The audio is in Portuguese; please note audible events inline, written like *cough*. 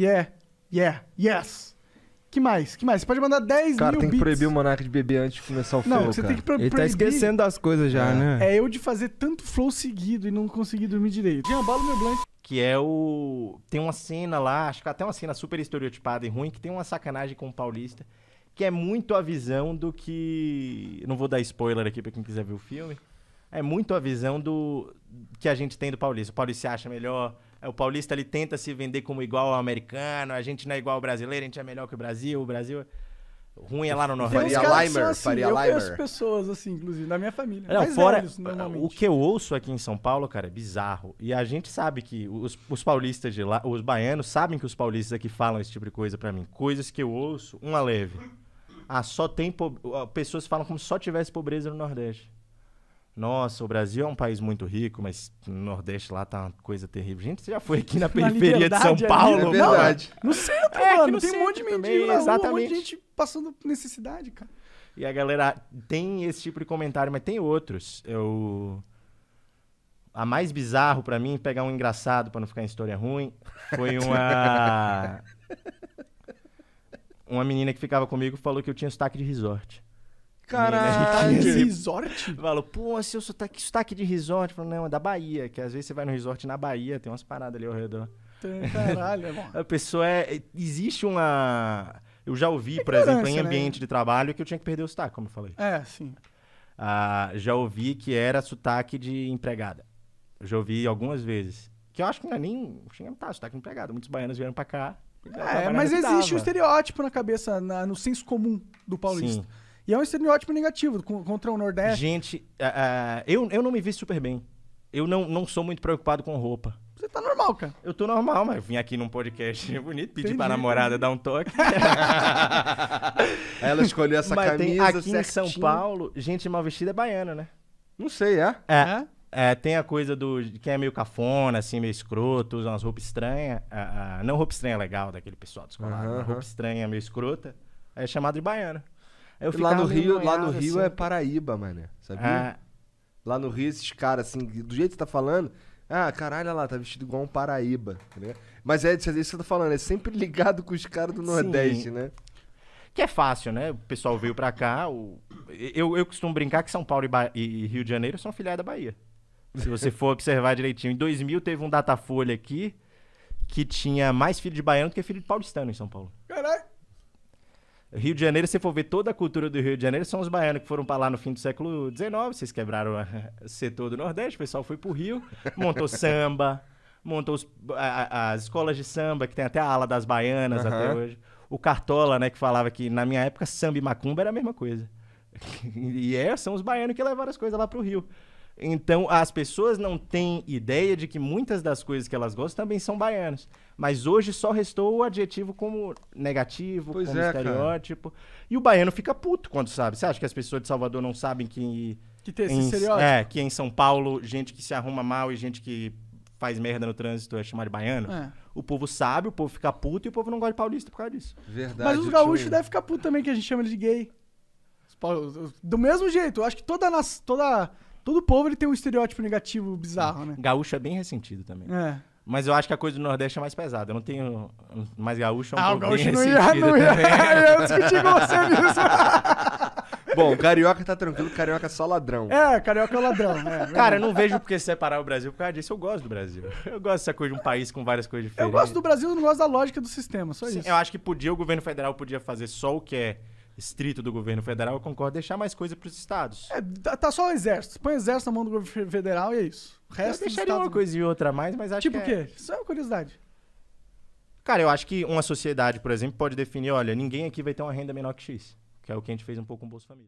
Yeah, yeah, yes. Que mais? Que mais? Você pode mandar 10 cara, mil tem que beats. proibir o Monark de beber antes de começar o flow, Não, você cara. tem que pro Ele tá proibir... tá esquecendo das coisas já, é. né? É eu de fazer tanto flow seguido e não conseguir dormir direito. Jambalo meu blank. Que é o... Tem uma cena lá, acho que até uma cena super estereotipada e ruim, que tem uma sacanagem com o Paulista, que é muito a visão do que... Não vou dar spoiler aqui pra quem quiser ver o filme. É muito a visão do... Que a gente tem do Paulista. O Paulista se acha melhor é, o paulista ele tenta se vender como igual ao americano, a gente não é igual ao brasileiro, a gente é melhor que o Brasil, o Brasil. O ruim é lá no Nordeste. Faria Limer, assim, Faria eu Limer. Eu pessoas assim, inclusive, na minha família. Não, fora, velhos, o que eu ouço aqui em São Paulo, cara, é bizarro. E a gente sabe que os, os paulistas de lá, os baianos, sabem que os paulistas aqui falam esse tipo de coisa para mim. Coisas que eu ouço, uma leve. Ah, só tem. Ah, pessoas falam como se só tivesse pobreza no Nordeste. Nossa, o Brasil é um país muito rico, mas no Nordeste lá tá uma coisa terrível. Gente, você já foi aqui *laughs* na periferia na de São Paulo? Ali, é, é verdade. Não, no centro, é, mano. tem um monte de mendigo na exatamente. Rua, um monte de gente passando necessidade, cara. E a galera tem esse tipo de comentário, mas tem outros. Eu... A mais bizarro para mim, pegar um engraçado para não ficar em história ruim, foi *laughs* uma... uma menina que ficava comigo falou que eu tinha sotaque de resort. Caralho! Tá resort? Falou, pô, seu é sotaque, sotaque de resort. Falou, não, é da Bahia, que às vezes você vai no resort na Bahia, tem umas paradas ali ao redor. Caralho, é bom. *laughs* A pessoa é, é. Existe uma. Eu já ouvi, por exemplo, em né? ambiente né? de trabalho que eu tinha que perder o sotaque, como eu falei. É, sim. Ah, já ouvi que era sotaque de empregada. Eu já ouvi algumas vezes. Que eu acho que não é nem. Tinha tá, sotaque de empregada. Muitos baianos vieram pra cá. É, mas existe o um estereótipo na cabeça, na, no senso comum do paulista. Sim. E é um estereótipo negativo contra o Nordeste. Gente, uh, eu, eu não me vi super bem. Eu não, não sou muito preocupado com roupa. Você tá normal, cara. Eu tô normal, mas vim aqui num podcast *laughs* bonito, pedi Entendi. pra namorada dar um toque. *laughs* Ela escolheu essa mas camisa aqui certinho. em São Paulo, gente mal vestida é baiana, né? Não sei, é? É. é? é tem a coisa do quem é meio cafona, assim, meio escroto, usa umas roupas estranhas. É, não roupa estranha legal daquele pessoal descolado, uhum, roupa estranha, meio escrota. É chamado de baiana. Eu lá no Rio, lá no Rio é assim. é Paraíba, mano. Sabia? Lá no Rio, esses caras, assim, do jeito que você tá falando, ah, caralho, olha lá, tá vestido igual um Paraíba, entendeu? Mas é, é isso que você tá falando, é sempre ligado com os caras do Nordeste, Sim. né? Que é fácil, né? O pessoal veio pra cá. O... Eu, eu costumo brincar que São Paulo e, ba... e Rio de Janeiro são filiais da Bahia. Se você for observar direitinho. Em 2000 teve um Datafolha aqui que tinha mais filho de baiano do que filho de paulistano em São Paulo. Rio de Janeiro, se for ver toda a cultura do Rio de Janeiro, são os baianos que foram para lá no fim do século XIX, vocês quebraram o *laughs* setor do Nordeste, o pessoal foi pro Rio, montou samba, *laughs* montou os, a, as escolas de samba, que tem até a ala das baianas uhum. até hoje. O Cartola, né, que falava que na minha época samba e macumba era a mesma coisa. *laughs* e é, são os baianos que levaram as coisas lá pro Rio. Então, as pessoas não têm ideia de que muitas das coisas que elas gostam também são baianos. Mas hoje só restou o adjetivo como negativo, pois como é, estereótipo. Cara. E o baiano fica puto quando sabe. Você acha que as pessoas de Salvador não sabem que. Que tem esse em, estereótipo? É, que em São Paulo, gente que se arruma mal e gente que faz merda no trânsito é chamado de baiano. É. O povo sabe, o povo fica puto e o povo não gosta de paulista por causa disso. Verdade. Mas os gaúchos devem ficar puto também, que a gente chama ele de gay. Do mesmo jeito, eu acho que toda. Nas, toda Todo povo ele tem um estereótipo negativo bizarro, né? Gaúcho é bem ressentido também. É. Mas eu acho que a coisa do Nordeste é mais pesada. Eu não tenho. mais gaúcho é um ah, pouco o gaúcho não ia, não ia. *laughs* eu discuti com você nisso. *laughs* Bom, carioca tá tranquilo, carioca é só ladrão. É, carioca é ladrão. É, Cara, é. eu não vejo porque separar o Brasil por causa disso. Eu gosto do Brasil. Eu gosto dessa coisa de um país com várias coisas diferentes. Eu gosto do Brasil, eu não gosto da lógica do sistema, só Sim, isso. Eu acho que podia, o governo federal podia fazer só o que é estrito do governo federal, eu concordo, deixar mais coisa para os estados. É, tá só o exército. Põe o exército na mão do governo federal e é isso. O resto eu deixaria uma coisa e outra mais, mas acho tipo que. Tipo o quê? É isso é uma curiosidade. Cara, eu acho que uma sociedade, por exemplo, pode definir: olha, ninguém aqui vai ter uma renda menor que X, que é o que a gente fez um pouco com o Bolsa Família.